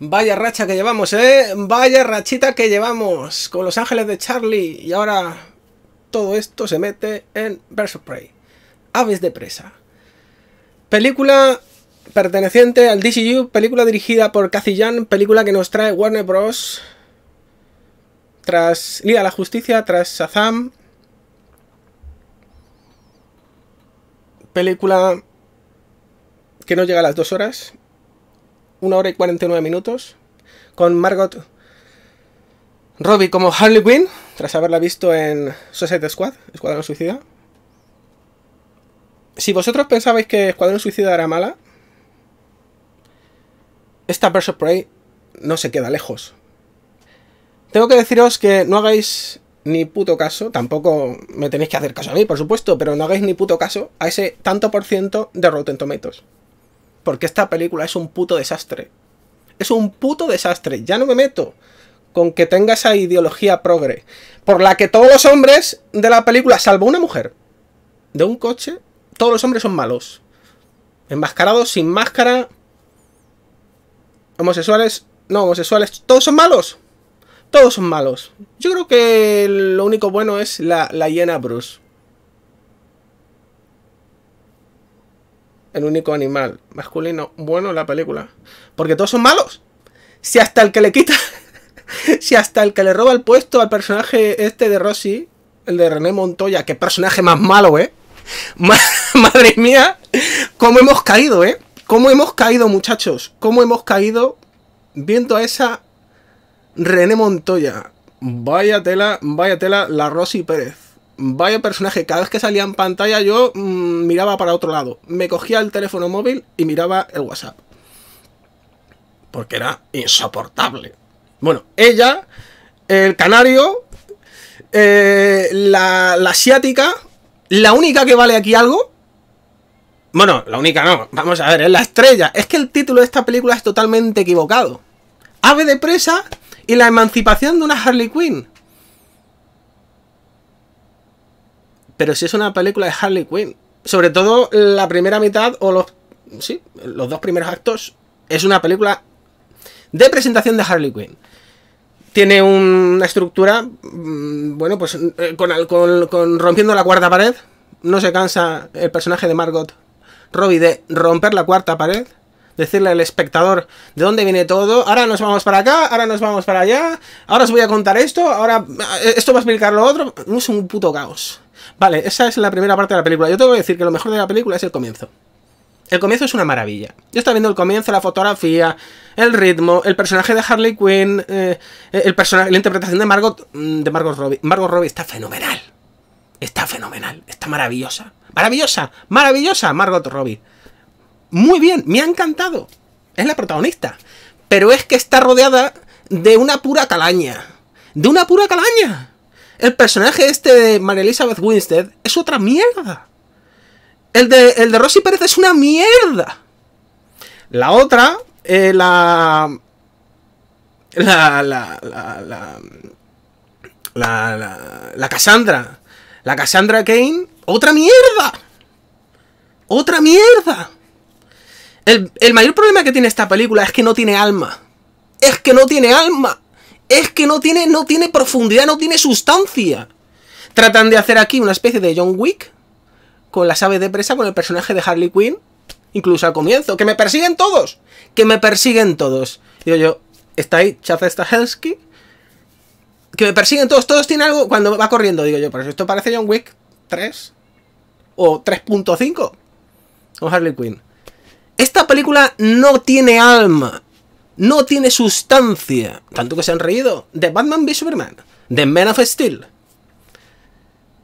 Vaya racha que llevamos, ¿eh? Vaya rachita que llevamos con Los Ángeles de Charlie. Y ahora todo esto se mete en Birds Prey. Aves de presa. Película perteneciente al DCU, película dirigida por Cathy Jan, película que nos trae Warner Bros. Tras Liga a la Justicia, tras Shazam. Película que no llega a las dos horas, 1 hora y 49 minutos, con Margot Robbie como Harley Quinn, tras haberla visto en Society Squad, Escuadrón Suicida. Si vosotros pensabais que Escuadrón Suicida era mala, esta versus of Prey no se queda lejos. Tengo que deciros que no hagáis ni puto caso, tampoco me tenéis que hacer caso a mí, por supuesto, pero no hagáis ni puto caso a ese tanto por ciento de Rotten Tomatoes porque esta película es un puto desastre. Es un puto desastre, ya no me meto con que tenga esa ideología progre, por la que todos los hombres de la película, salvo una mujer, de un coche, todos los hombres son malos. Enmascarados, sin máscara, homosexuales, no homosexuales, todos son malos. Todos son malos. Yo creo que lo único bueno es la, la hiena Bruce. el único animal masculino bueno en la película. Porque todos son malos. Si hasta el que le quita. si hasta el que le roba el puesto al personaje este de Rossi, el de René Montoya, ¡Qué personaje más malo, ¿eh? Madre mía, ¿cómo hemos caído, eh? ¿Cómo hemos caído, muchachos? ¿Cómo hemos caído viendo a esa René Montoya? Vaya tela, vaya tela, la Rosy Pérez vaya personaje, cada vez que salía en pantalla yo mm, miraba para otro lado. Me cogía el teléfono móvil y miraba el WhatsApp. Porque era insoportable. Bueno, ella, el canario, eh, la, la asiática, la única que vale aquí algo, bueno, la única no. Vamos a ver, es la estrella. Es que el título de esta película es totalmente equivocado. Ave de presa y la emancipación de una Harley Quinn. Pero si es una película de Harley Quinn, sobre todo la primera mitad o los, sí, los dos primeros actos, es una película de presentación de Harley Quinn. Tiene una estructura, mm, bueno, pues eh, con, rompiendo la cuarta pared. No se cansa el personaje de Margot Robbie de romper la cuarta pared decirle al espectador de dónde viene todo, ahora nos vamos para acá, ahora nos vamos para allá, ahora os voy a contar esto, ahora eh, esto va a explicar lo otro, es un puto caos. Vale, esa es la primera parte de la película. Yo tengo que decir que lo mejor de la película es el comienzo. El comienzo es una maravilla. Yo estaba viendo el comienzo, la fotografía, el ritmo, el personaje de Harley Quinn, eh, el la interpretación de Margot, mm, de Margot Robbie. Margot Robbie está fenomenal. Está fenomenal. Está maravillosa. Maravillosa. Maravillosa Margot Robbie. Muy bien. Me ha encantado. Es la protagonista. Pero es que está rodeada de una pura calaña. De una pura calaña. El personaje este de María Elizabeth Winstead es otra mierda. El de, el de Rosy Pérez es una mierda. La otra, eh, la, la, la, la, la, la, la Cassandra, la Cassandra Kane, otra mierda. Otra mierda. El, el mayor problema que tiene esta película es que no tiene alma. Es que no tiene alma. Es que no tiene, no tiene profundidad, no tiene sustancia. Tratan de hacer aquí una especie de John Wick con las aves de presa, con el personaje de Harley Quinn, incluso al comienzo. ¡Que me persiguen todos! ¡Que me persiguen todos! Digo yo, está ahí Chaz Stahelski. Que me persiguen todos, todos tienen algo cuando va corriendo. Digo yo, pero esto parece John Wick 3 o 3.5 o Harley Quinn. Esta película no tiene alma no tiene sustancia. Tanto que se han reído de Batman v Superman, de Man of Steel.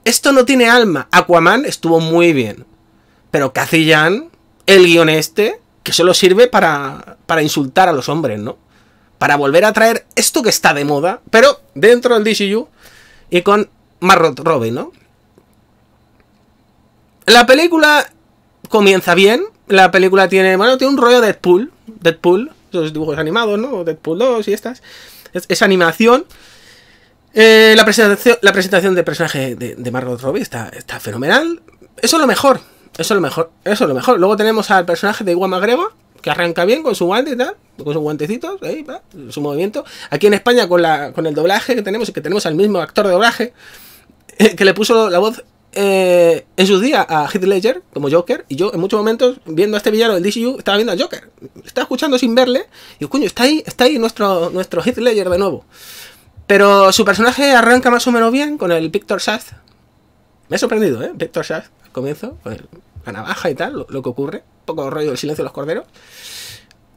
Esto no tiene alma. Aquaman estuvo muy bien. Pero Jan. el guion este, que solo sirve para, para insultar a los hombres, ¿no? Para volver a traer esto que está de moda, pero dentro del DCU y con Marrot Robin, ¿no? La película comienza bien. La película tiene, bueno, tiene un rollo de Deadpool. Deadpool los dibujos animados, ¿no? Deadpool 2 y estas. esa animación. Eh, la, presentación, la presentación personaje de, de Margot Robbie está, está, fenomenal. Eso es lo mejor. Eso es lo mejor. Eso es lo mejor. Luego tenemos al personaje de Iwan McGregor, que arranca bien con su guante y tal, con sus guantecitos, su movimiento. Aquí en España con, la, con el doblaje que tenemos, y que tenemos al mismo actor de doblaje, eh, que le puso la voz eh, en sus días a Heath Ledger como Joker y yo en muchos momentos viendo a este villano del DCU estaba viendo a Joker, estaba escuchando sin verle y coño, está ahí, está ahí nuestro, nuestro Heath Ledger de nuevo. Pero su personaje arranca más o menos bien con el Victor Sass. Me ha sorprendido, ¿eh? Victor Sass al comienzo, con pues, la navaja y tal, lo, que ocurre. poco rollo El silencio de los corderos.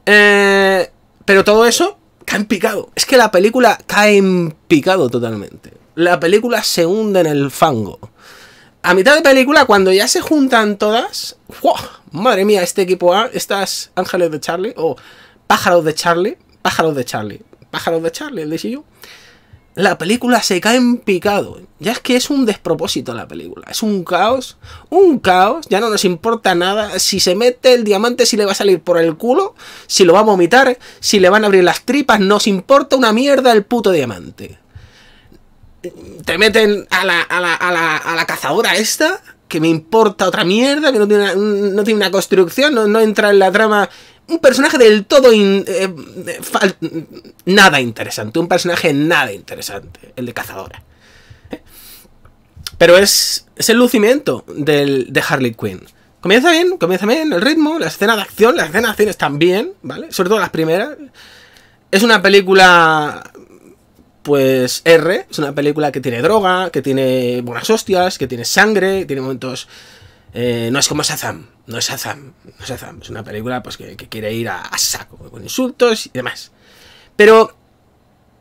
Eh, pero todo eso cae en picado. Es que la película cae en picado totalmente. La película se hunde en el fango. A mitad de película, cuando ya se juntan todas, ¡wow! Madre mía, este equipo A, estas ángeles de Charlie, o pájaros de Charlie, pájaros de Charlie, pájaros de Charlie, el de La película se cae en picado. Ya es que es un despropósito la película. Es un caos. Un caos. Ya no nos importa nada. Si se mete el diamante, si le va a salir por el culo, si lo va a vomitar, si le van a abrir las tripas, nos importa una mierda el puto diamante te meten a la, a la, a la, a la cazadora esta, que me importa otra mierda, que no tiene una, no tiene una construcción, no, entra en la trama. Un personaje del todo eh, nada interesante, un personaje nada interesante, el de cazadora. Pero es, es el lucimiento del, de Harley Quinn. Comienza bien, comienza bien el ritmo, la escena de acción, las escenas de acción están bien, ¿vale? Sobre todo las primeras. Es una película pues R es una película que tiene droga, que tiene buenas hostias, que tiene sangre, tiene momentos... Eh, no es como Shazam, no es Shazam, no es Shazam. Es una película pues, que, quiere ir a, saco, con insultos y demás. Pero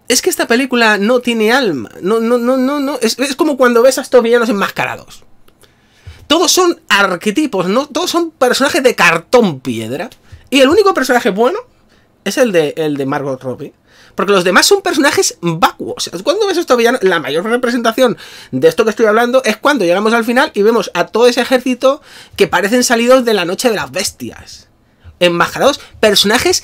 es que esta película no tiene alma. No, no, no, no, no. Es, como cuando ves a estos villanos enmascarados. Todos son arquetipos, ¿no? Todos son personajes de cartón piedra. Y el único personaje bueno es el de, el de Margot Robbie. Porque los demás son personajes vacuos. Cuando ves esto, la mayor representación de esto que estoy hablando es cuando llegamos al final y vemos a todo ese ejército que parecen salidos de la noche de las bestias. embajados personajes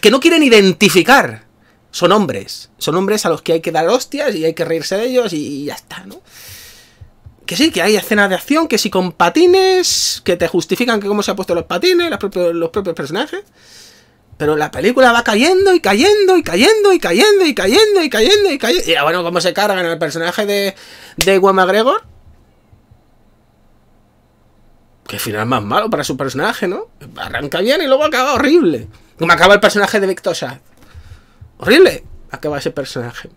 que no quieren identificar. Son hombres. Son hombres a los que hay que dar hostias y hay que reírse de ellos y ya está, ¿no? que sí, que hay escenas de acción, que sí con patines, que te justifican que cómo se han puesto los patines, los los propios personajes. Pero la película va cayendo y cayendo y cayendo y cayendo y cayendo y cayendo y cayendo. Y ah, bueno, cómo se cargan el personaje de, de Ewan McGregor. Qué final más malo para su personaje, ¿no? Arranca bien y luego acaba horrible. Como acaba el personaje de Victor Shad. Horrible. Acaba ese personaje.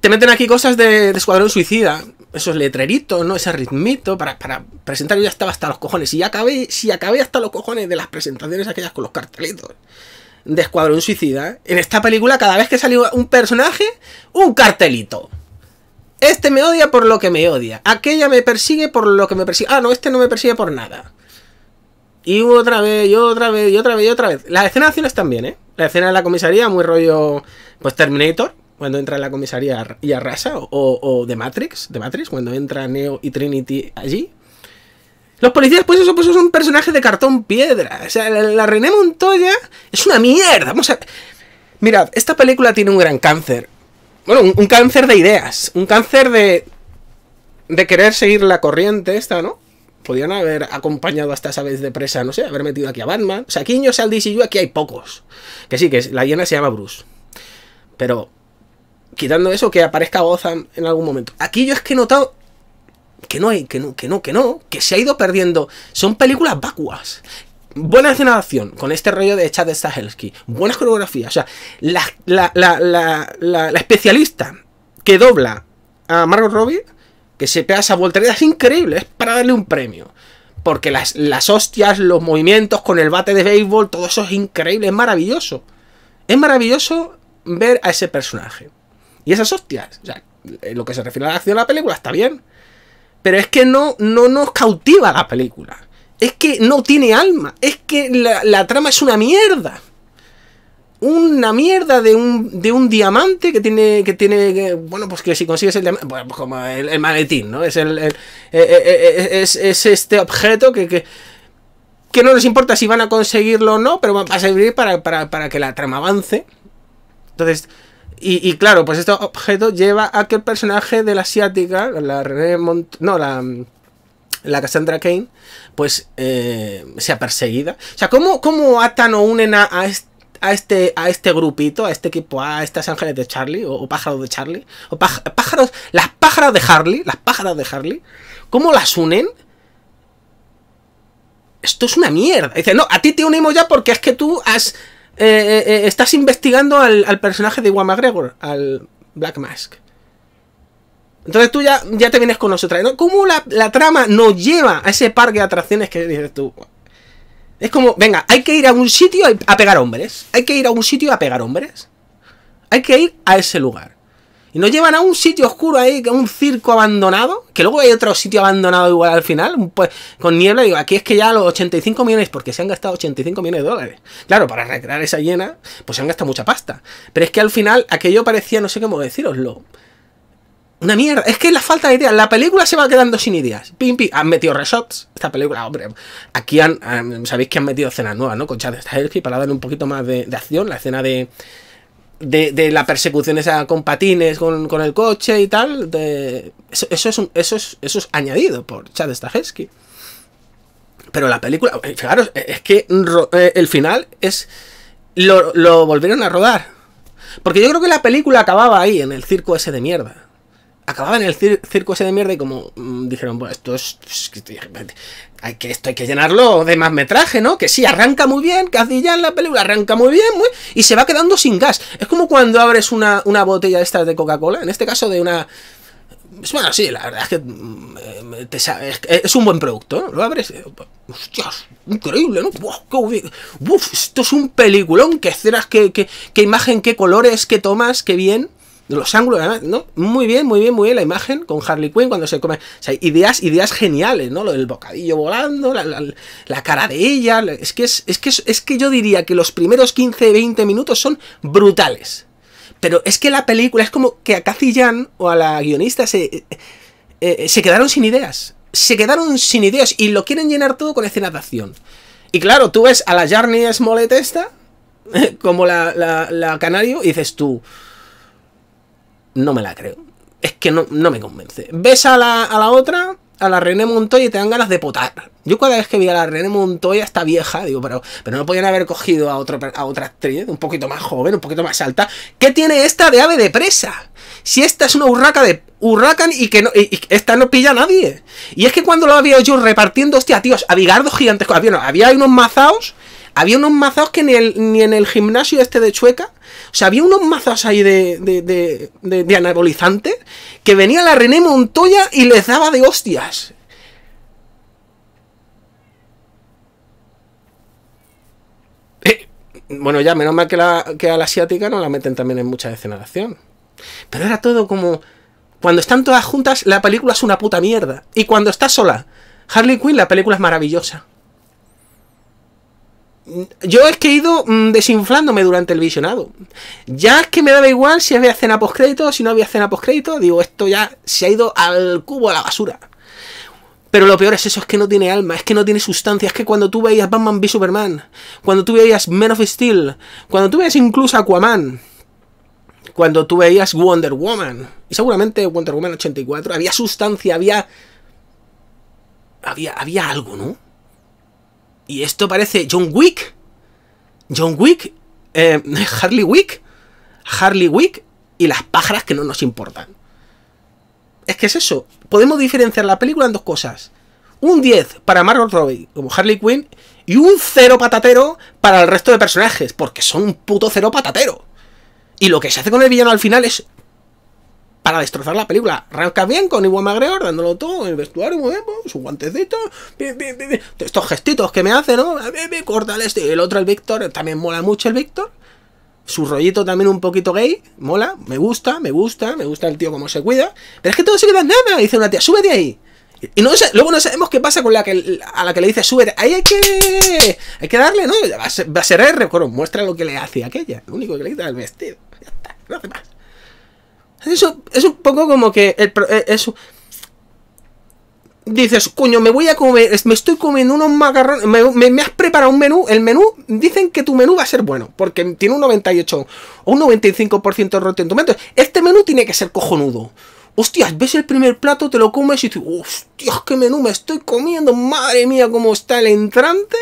Te meten aquí cosas de, de Escuadrón Suicida, esos letreritos, ¿no? Ese ritmito para, para presentar. Yo ya estaba hasta los cojones. Y ya acabé, si acabé hasta los cojones de las presentaciones aquellas con los cartelitos de Escuadrón Suicida. ¿eh? En esta película, cada vez que salió un personaje, un cartelito. Este me odia por lo que me odia. Aquella me persigue por lo que me persigue. Ah, no, este no me persigue por nada. Y otra vez, y otra vez, y otra vez, y otra vez. Las escenas de acciones también, ¿eh? La escena de la comisaría, muy rollo, pues Terminator cuando entra en la comisaría y arrasa, o, o de Matrix, de Matrix, cuando entra Neo y Trinity allí. Los policías, pues eso, pues eso es un personaje de cartón piedra. O sea, la, René Montoya es una mierda. Vamos a... Mirad, esta película tiene un gran cáncer. Bueno, un, cáncer de ideas. Un cáncer de... De querer seguir la corriente esta, ¿no? Podían haber acompañado hasta esa vez de presa, no sé, haber metido aquí a Batman. O sea, aquí Yo Saldis y yo aquí hay pocos. Que sí, que la hiena se llama Bruce. Pero quitando eso, que aparezca Ozan en algún momento. Aquí yo es que he notado que no hay, que no, que no, que no, que se ha ido perdiendo. Son películas vacuas. Buena escena de acción, con este rollo de Chad Stahelski. Buenas coreografías. O sea, la, especialista que dobla a Margot Robbie, que se pega esa voltereta, es increíble, es para darle un premio. Porque las, las hostias, los movimientos con el bate de béisbol, todo eso es increíble, es maravilloso. Es maravilloso ver a ese personaje. Y esas hostias, o sea, lo que se refiere a la acción de la película está bien. Pero es que no, no nos cautiva la película. Es que no tiene alma. Es que la, trama es una mierda. Una mierda de un, de un diamante que tiene, que tiene, bueno, pues que si consigues el diamante, bueno, pues como el, maletín, ¿no? Es el, eh, eh, eh, es, este objeto que, que, no les importa si van a conseguirlo o no, pero va a servir para, para que la trama avance. Entonces, y, claro, pues este objeto lleva a que el personaje de la asiática, la no, la, la Cassandra Kane, pues eh, sea perseguida. O sea, ¿cómo, cómo atan o unen a, este, a, este, grupito, a este equipo, a estas ángeles de Charlie, o, pájaros de Charlie, o pájaros, las pájaras de Harley, las pájaras de Harley, ¿cómo las unen? Esto es una mierda. Dice, no, a ti te unimos ya porque es que tú has eh, eh, eh, estás investigando al, personaje de Iwan McGregor, al Black Mask. Entonces tú ya, ya te vienes con nosotros ¿no? ¿Cómo la, la, trama nos lleva a ese parque de atracciones que dices tú? Es como, venga, hay que ir a un sitio a pegar hombres. Hay que ir a un sitio a pegar hombres. Hay que ir a ese lugar. Y nos llevan a un sitio oscuro ahí, a un circo abandonado, que luego hay otro sitio abandonado igual al final, pues, con niebla. Digo, aquí es que ya los 85 millones, porque se han gastado 85 millones de dólares. Claro, para recrear esa hiena, pues se han gastado mucha pasta. Pero es que al final aquello parecía, no sé cómo deciroslo. Una mierda. Es que la falta de ideas. La película se va quedando sin ideas. Pim, pim. Han metido reshots. Esta película, hombre. Aquí han, sabéis que han metido escenas nuevas, ¿no? Con Chad y para darle un poquito más de acción. La escena de de, de, la persecución esa con patines, con, con el coche y tal, de, eso, es eso, es, añadido por Chad Stahelski. Pero la película, eh, fijaros, eh, es que eh, el final es... Lo, lo volvieron a rodar. Porque yo creo que la película acababa ahí, en el circo ese de mierda acababa en el circo ese de mierda y como mm, dijeron, bueno, esto es... Hay que, esto hay que llenarlo de más metraje, ¿no? Que sí, arranca muy bien, ya en la película arranca muy bien, y se va quedando sin gas. Es como cuando abres una, botella de estas de Coca-Cola, en este caso de una... Pues bueno, sí, la verdad mm, eh, es que es un buen producto, ¿no? Lo abres, hostias, increíble, ¿no? Uf, esto es un peliculón, qué escenas, qué, qué imagen, qué colores, qué tomas, qué bien. Los ángulos, ¿no? Muy bien, muy bien, muy bien la imagen con Harley Quinn cuando se come. O sea, ideas, ideas geniales, ¿no? Lo del bocadillo volando, la, cara de ella. Es que, es, que, es que yo diría que los primeros 15, 20 minutos son brutales. Pero es que la película es como que a Cathy Jan o a la guionista se, eh, eh, eh, se quedaron sin ideas. Se quedaron sin ideas y lo quieren llenar todo con escenas de acción. Y claro, tú ves a la Jarny Smollett esta, como la, la Canario, y dices tú, no me la creo. Es que no, no me convence. Ves a la, otra, a la René Montoya, y te dan ganas de potar. Yo cada vez que vi a la René Montoya, está vieja, digo, pero, pero no podían haber cogido a, otro, a otra actriz, un poquito más joven, un poquito más alta. ¿Qué tiene esta de ave de presa? Si esta es una hurraca de hurracan y que no, y, esta no pilla a nadie. Y es que cuando lo había yo repartiendo, hostia, tíos, abigardos gigantescos, había, había unos mazaos había unos mazos que ni, en el gimnasio este de Chueca. O sea, había unos mazos ahí de, de, que venía la René Montoya y les daba de hostias. Eh, bueno, ya, menos mal que, que a la asiática no la meten también en mucha decenación Pero era todo como. Cuando están todas juntas, la película es una puta mierda. Y cuando está sola, Harley Quinn, la película es maravillosa yo es que he ido mm, desinflándome durante el visionado. Ya es que me daba igual si había escena postcrédito, si no había escena postcrédito, digo, esto ya se ha ido al cubo, a la basura. Pero lo peor es eso, es que no tiene alma, es que no tiene sustancia, es que cuando tú veías Batman v Superman, cuando tú veías Men of Steel, cuando tú veías incluso Aquaman, cuando tú veías Wonder Woman, y seguramente Wonder Woman 84, había sustancia, había... Había, había algo, ¿no? Y esto parece John Wick. John Wick. Eh, Harley Wick. Harley Wick. Y las pájaras que no nos importan. Es que es eso. Podemos diferenciar la película en dos cosas. Un 10 para Margot Robbie como Harley Quinn y un cero patatero para el resto de personajes, porque son un puto cero patatero. Y lo que se hace con el villano al final es para destrozar la película. Ranca bien con igual Magreor dándolo todo en el vestuario, pues, su guantecito, estos gestitos que me hace, ¿no? Cortale este, el otro, el Víctor, también mola mucho el Víctor. Su rollito también un poquito gay, mola, me gusta, me gusta, me gusta el tío como se cuida. Pero es que todo se queda en nada, dice una tía, súbete ahí. Y luego no sabemos qué pasa con la que a la que le dice súbete. Ahí hay que. Hay que darle, ¿no? Va a ser, R, muestra lo que le hace aquella. Lo único que le quita es el vestido. Ya está, no hace más. Eso es un poco como que eh, eso dices, coño, me voy a comer, me estoy comiendo unos macarrones, me, has preparado un menú, el menú, dicen que tu menú va a ser bueno, porque tiene un 98 o un 95% de tu mente Este menú tiene que ser cojonudo. Hostias, ves el primer plato, te lo comes y dices, hostias, qué menú me estoy comiendo, madre mía, cómo está el entrante.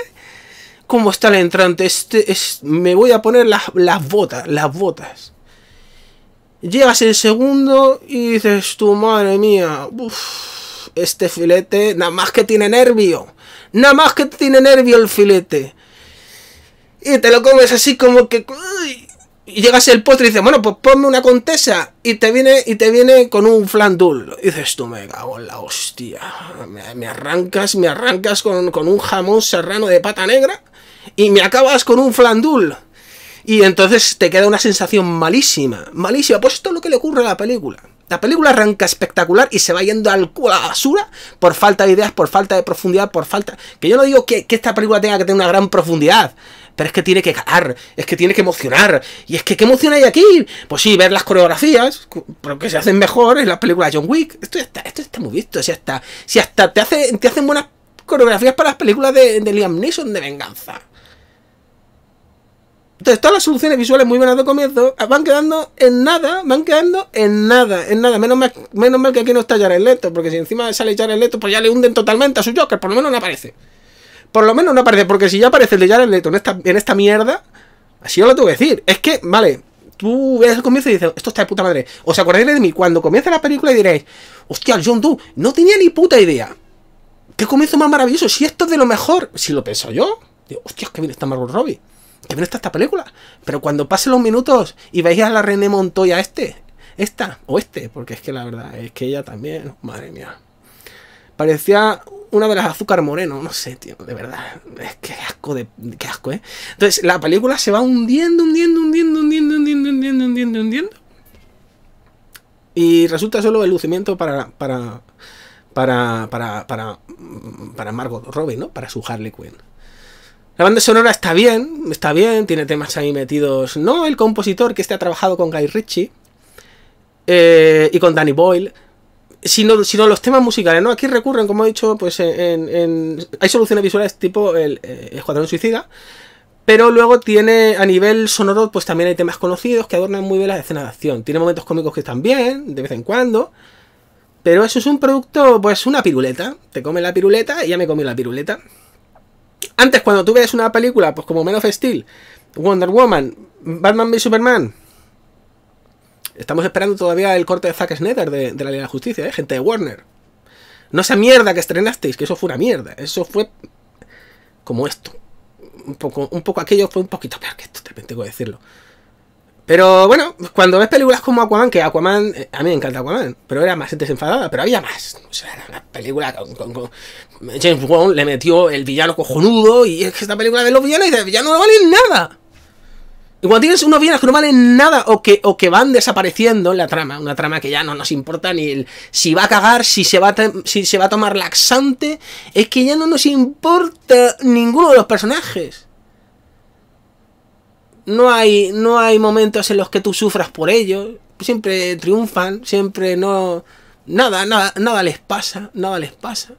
¿Cómo está el entrante? Este es, me voy a poner las, las botas, las botas. Llegas el segundo y dices, tu madre mía, este filete, nada más que tiene nervio, nada más que tiene nervio el filete. Y te lo comes así como que... y llegas el postre y dices, bueno, pues ponme una contesa. Y te viene, y te viene con un flandul. Y dices tú, me cago la hostia. Me, arrancas, me arrancas con, con, un jamón serrano de pata negra. Y me acabas con un flandul. Y entonces te queda una sensación malísima, malísima. Pues esto es lo que le ocurre a la película. La película arranca espectacular y se va yendo al culo a la basura por falta de ideas, por falta de profundidad, por falta... Que yo no digo que, esta película tenga que tener una gran profundidad, pero es que tiene que ganar, es que tiene que emocionar. Y es que, ¿qué emoción hay aquí? Pues sí, ver las coreografías, porque que se hacen mejor en las películas de John Wick. Esto está, esto está muy visto, si hasta, si hasta te, hace, te hacen buenas coreografías para las películas de, de Liam Neeson de venganza. Entonces, todas las soluciones visuales muy buenas de comienzo ah, van quedando en nada, van quedando en nada, en nada. Menos mal, menos mal que aquí no está Jared Leto, porque si encima sale Jared Leto, pues ya le hunden totalmente a su Joker, por lo menos no aparece. Por lo menos no aparece, porque si ya aparece el de Jared Leto en esta, en esta mierda, así yo lo tengo que decir. Es que, vale, tú ves el comienzo y dices, esto está de puta madre. Os acordáis de mí cuando comienza la película y diréis, hostia, John Doe, no tenía ni puta idea. ¿Qué comienzo más maravilloso? Si esto es de lo mejor, si lo pienso yo. Digo, hostia, que bien está Margot Robbie que bien está esta película. Pero cuando pasen los minutos y veis a la René Montoya este, esta o este, porque es que la verdad es que ella también, madre mía. Parecía una de las azúcar moreno, no sé, tío, de verdad. Es que asco de. Qué asco, ¿eh? Entonces, la película se va hundiendo, hundiendo, hundiendo, hundiendo, hundiendo, hundiendo, hundiendo, hundiendo. Y resulta solo el lucimiento para. para. para. para. para. para Margot Robbie, ¿no? Para su Harley Quinn. La banda sonora está bien, está bien, tiene temas ahí metidos. No el compositor que este ha trabajado con Guy Ritchie eh, y con Danny Boyle, sino, los temas musicales, ¿no? Aquí recurren, como he dicho, pues en, hay soluciones visuales tipo el eh, Escuadrón Suicida, pero luego tiene, a nivel sonoro, pues también hay temas conocidos que adornan muy bien las escenas de acción. Tiene momentos cómicos que están bien, de vez en cuando. Pero eso es un producto, pues una piruleta. Te come la piruleta y ya me comí la piruleta. Antes, cuando tú ves una película, pues como Men of Steel, Wonder Woman, Batman v Superman, estamos esperando todavía el corte de Zack Snyder de, la Liga de la Justicia, ¿eh? gente de Warner. No esa mierda que estrenasteis, que eso fue una mierda. Eso fue como esto. Un poco, un poco aquello fue un poquito peor que esto, te tengo que decirlo. Pero bueno, cuando ves películas como Aquaman, que Aquaman, eh, a mí me encanta Aquaman, pero era más desenfadada, pero había más. O sea, era una película con, James Wong le metió el villano cojonudo y es que esta película de los villanos y no valen nada. Y cuando tienes unos villanos que no valen nada o que, o que van desapareciendo en la trama, una trama que ya no nos importa ni el si va a cagar, si se va si se va a tomar laxante, es que ya no nos importa ninguno de los personajes no hay, no hay momentos en los que tú sufras por ellos. Siempre triunfan, siempre no. Nada, nada, nada les pasa, nada les pasa.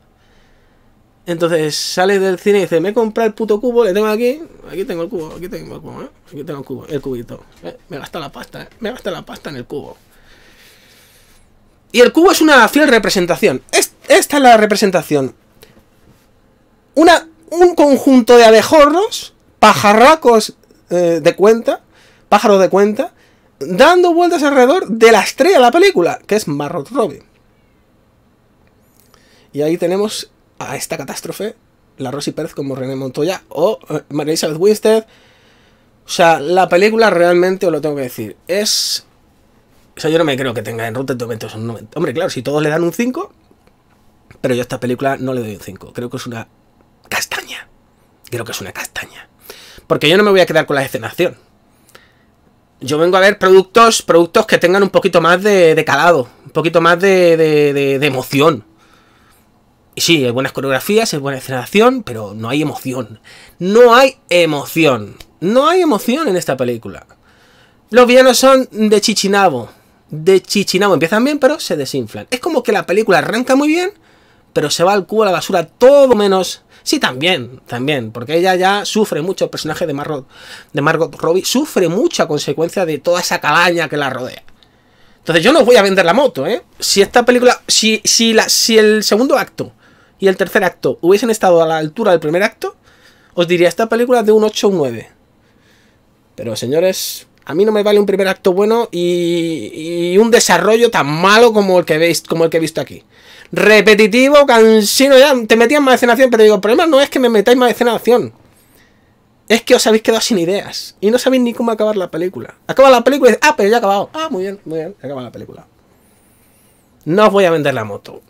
Entonces sale del cine y dices, me he comprado el puto cubo, le tengo aquí, aquí tengo el cubo, aquí tengo el cubo, ¿eh? aquí tengo el cubo, el cubito. Me Me gasta la pasta, ¿eh? me gasta la pasta en el cubo. Y el cubo es una fiel representación. Esta es la representación. Una, un conjunto de abejorros, pajarracos eh, de cuenta, pájaro de cuenta, dando vueltas alrededor de la estrella de la película, que es Margot Robin. Y ahí tenemos a esta catástrofe, la Rosy Pérez como René Montoya o eh, María Elizabeth Winstead. O sea, la película realmente, os lo tengo que decir, es... O sea, yo no me creo que tenga en Rotten Tomatoes un 90. Hombre, claro, si todos le dan un 5, pero yo a esta película no le doy un 5. Creo que es una castaña. Creo que es una castaña. Porque yo no me voy a quedar con la escenación. Yo vengo a ver productos, productos que tengan un poquito más de, calado, un poquito más de, de, de, emoción. Y sí, hay buenas coreografías, hay buena escenación, pero no hay emoción. No hay emoción. No hay emoción en esta película. Los villanos son de Chichinabo. De Chichinabo. Empiezan bien, pero se desinflan. Es como que la película arranca muy bien pero se va al cubo a la basura todo menos... Sí, también, también, porque ella ya sufre mucho, el personaje de Margot, de Margot Robbie sufre mucha consecuencia de toda esa cabaña que la rodea. Entonces yo no voy a vender la moto, ¿eh? Si esta película, si, si, la, si el segundo acto y el tercer acto hubiesen estado a la altura del primer acto, os diría esta película de un 8 o un 9. Pero señores, a mí no me vale un primer acto bueno y, y un desarrollo tan malo como el que veis, como el que he visto aquí repetitivo, cansino, ya te metías más escenación, acción, pero digo, el problema no es que me metáis más escena acción. Es que os habéis quedado sin ideas y no sabéis ni cómo acabar la película. Acaba la película y ah, pero ya ha acabado. Ah, muy bien, muy bien, acaba la película. No os voy a vender la moto.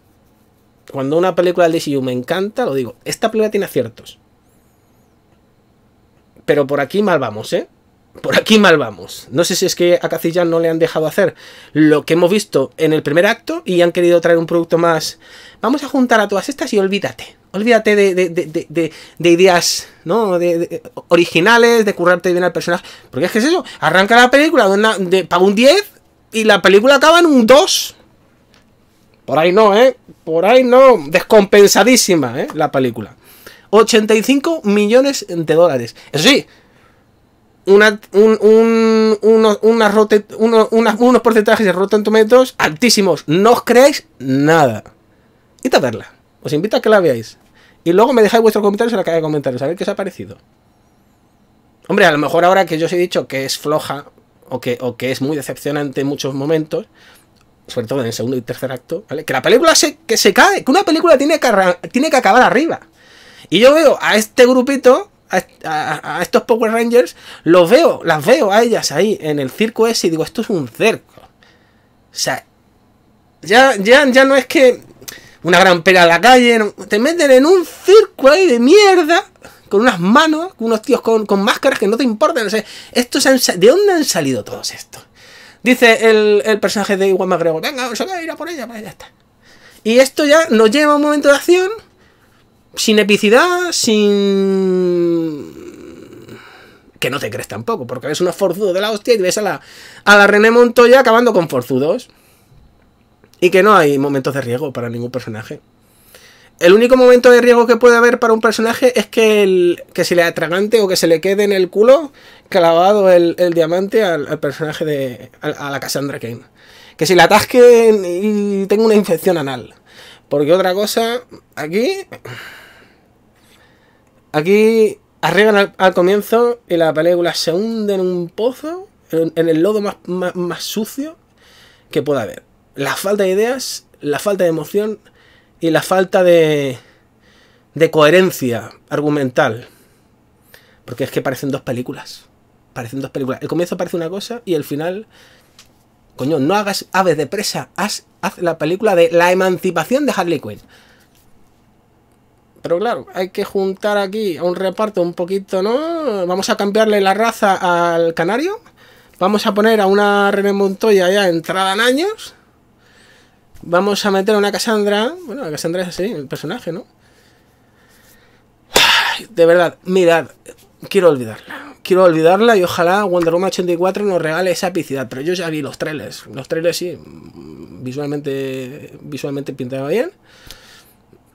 Cuando una película del DCU me encanta, lo digo, esta película tiene aciertos. Pero por aquí mal vamos, ¿eh? por aquí mal vamos. No sé si es que a Cacillán no le han dejado hacer lo que hemos visto en el primer acto y han querido traer un producto más... Vamos a juntar a todas estas y olvídate. Olvídate de, ideas ¿no? de, originales, de currarte bien al personaje. Porque es que es eso, arranca la película una, un 10 y la película acaba en un 2. Por ahí no, ¿eh? Por ahí no. Descompensadísima, ¿eh? La película. 85 millones de dólares. Eso sí, un, unos, unas rote, unos, porcentajes de Rotten altísimos. No os creáis nada. Id a verla. Os invito a que la veáis. Y luego me dejáis vuestro comentario en la caja de comentarios, a ver qué os ha parecido. Hombre, a lo mejor ahora que yo os he dicho que es floja o que, o que es muy decepcionante en muchos momentos, sobre todo en el segundo y tercer acto, Que la película se, que se cae, que una película tiene que, tiene que acabar arriba. Y yo veo a este grupito a, estos Power Rangers, los veo, las veo a ellas ahí en el circo ese y digo, esto es un cerco. O sea, ya, ya, ya no es que una gran pera a la calle, te meten en un circo ahí de mierda con unas manos, unos tíos con, máscaras que no te importan. o sea estos ¿de dónde han salido todos estos? Dice el, personaje de Iwan McGregor, venga, se va a ir a por ella, pues ya Y esto ya nos lleva a un momento de acción sin epicidad, sin que no te crees tampoco, porque ves unos forzudos de la hostia y ves a la, a la René Montoya acabando con forzudos. Y que no hay momentos de riesgo para ningún personaje. El único momento de riesgo que puede haber para un personaje es que, el, que se le atragante o que se le quede en el culo clavado el, diamante al, personaje de. A, la Cassandra Kane. Que si le atasquen y tenga una infección anal. Porque otra cosa, aquí. Aquí Arriban al, comienzo y la película se hunde en un pozo, en, el lodo más, sucio que pueda haber. La falta de ideas, la falta de emoción y la falta de, de coherencia argumental. Porque es que parecen dos películas. Parecen dos películas. El comienzo parece una cosa y el final. Coño, no hagas aves de presa. Haz, haz la película de la emancipación de Harley Quinn. Pero claro, hay que juntar aquí a un reparto un poquito, ¿no? Vamos a cambiarle la raza al canario. Vamos a poner a una René Montoya ya entrada en años. Vamos a meter a una Cassandra. Bueno, la Cassandra es así, el personaje, ¿no? De verdad, mirad, quiero olvidarla. Quiero olvidarla y ojalá Wonder Woman 84 nos regale esa epicidad. Pero yo ya vi los trailers. Los trailers sí, mm, visualmente, visualmente pintaba bien.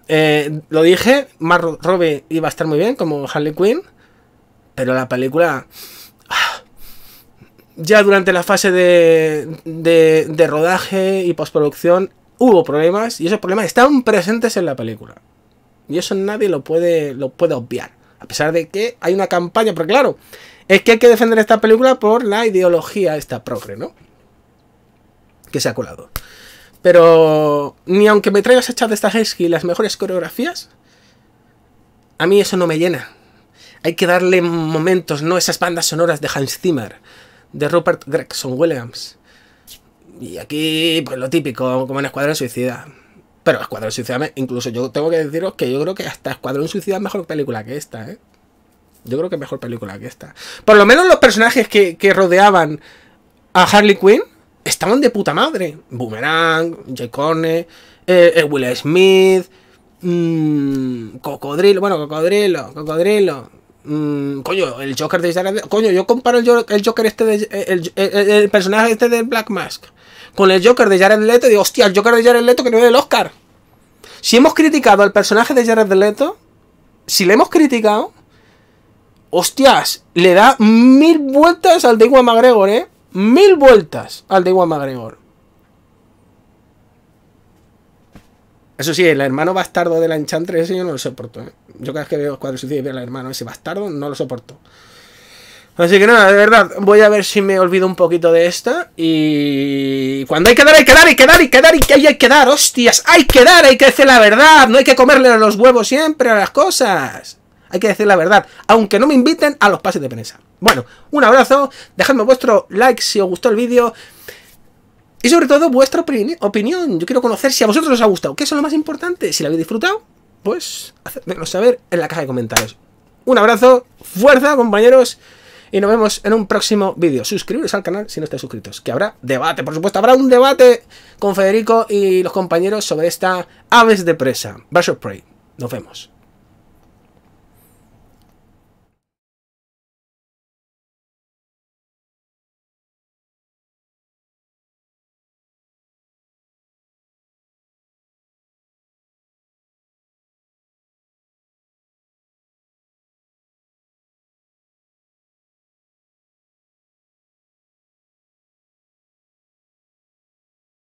Eh, lo dije, Mark Robbie iba a estar muy bien como Harley Quinn, pero la película... Ah, ya durante la fase de, de rodaje y postproducción hubo problemas y esos problemas están presentes en la película. Y eso nadie lo puede, lo puede obviar. A pesar de que hay una campaña, pero claro, es que hay que defender esta película por la ideología esta progre, ¿no? Que se ha colado. Pero ni aunque me traigas hechas de y las mejores coreografías, a mí eso no me llena. Hay que darle momentos, no esas bandas sonoras de Hans Zimmer, de Rupert Gregson Williams. Y aquí, pues lo típico, como en Escuadrón Suicida. Pero Escuadrón Suicida, incluso yo tengo que deciros que yo creo que hasta Escuadrón Suicida es mejor película que esta, ¿eh? Yo creo que es mejor película que esta. Por lo menos los personajes que rodeaban a Harley Quinn estaban de puta madre. Boomerang, Jay Corner, eh, eh, Will Smith, mmm, Cocodrilo, bueno, Cocodrilo, Cocodrilo. Mm, coño, el Joker de Jared Leto Coño, yo comparo el, Joker este de, eh, el, personaje este de Black Mask con el Joker de Jared Leto. digo, hostia, el Joker de Jared Leto que no es el Oscar. Si hemos criticado al personaje de Jared Leto, si le hemos criticado, hostias, le da mil vueltas al de McGregor, ¿eh? mil vueltas al de igual Magregor. Eso sí, el hermano bastardo de la Enchantress, ese yo no lo soporto. ¿eh? Yo cada vez que veo cuadros suicidas y veo al hermano ese bastardo, no lo soporto. Así que nada, de verdad, voy a ver si me olvido un poquito de esta. Y cuando hay que dar, hay que dar, hay que dar, hay que dar, hay que, hay que dar, hostias, hay que dar, hay que hacer la verdad, no hay que comerle los huevos siempre a las cosas hay que decir la verdad, aunque no me inviten a los pases de prensa. Bueno, un abrazo, dejadme vuestro like si os gustó el vídeo. Y sobre todo vuestra opinión. Yo quiero conocer si a vosotros os ha gustado. ¿Qué es lo más importante? Si lo habéis disfrutado, pues hacedmelo saber en la caja de comentarios. Un abrazo, fuerza compañeros. Y nos vemos en un próximo vídeo. Suscribiros al canal si no estáis suscritos. Que habrá debate, por supuesto. Habrá un debate con Federico y los compañeros sobre esta Aves de Presa. Bash of Prey. Nos vemos.